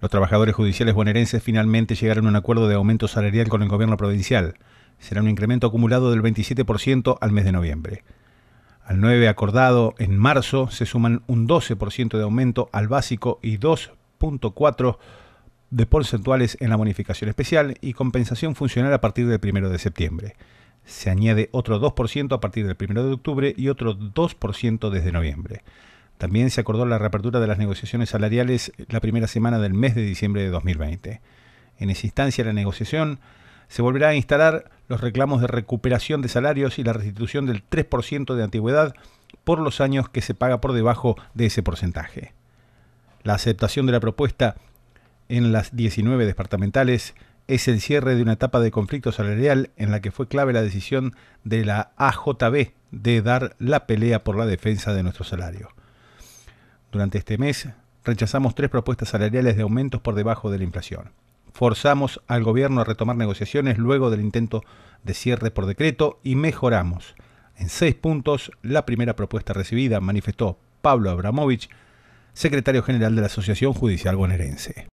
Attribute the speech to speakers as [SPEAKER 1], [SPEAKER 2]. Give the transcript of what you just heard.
[SPEAKER 1] Los trabajadores judiciales bonaerenses finalmente llegaron a un acuerdo de aumento salarial con el gobierno provincial. Será un incremento acumulado del 27% al mes de noviembre. Al 9 acordado en marzo se suman un 12% de aumento al básico y 2.4% de porcentuales en la bonificación especial y compensación funcional a partir del 1 de septiembre. Se añade otro 2% a partir del 1 de octubre y otro 2% desde noviembre. También se acordó la reapertura de las negociaciones salariales la primera semana del mes de diciembre de 2020. En esa instancia la negociación se volverá a instalar los reclamos de recuperación de salarios y la restitución del 3% de antigüedad por los años que se paga por debajo de ese porcentaje. La aceptación de la propuesta en las 19 departamentales es el cierre de una etapa de conflicto salarial en la que fue clave la decisión de la AJB de dar la pelea por la defensa de nuestro salario. Durante este mes rechazamos tres propuestas salariales de aumentos por debajo de la inflación. Forzamos al gobierno a retomar negociaciones luego del intento de cierre por decreto y mejoramos en seis puntos la primera propuesta recibida, manifestó Pablo Abramovich, secretario general de la Asociación Judicial Bonaerense.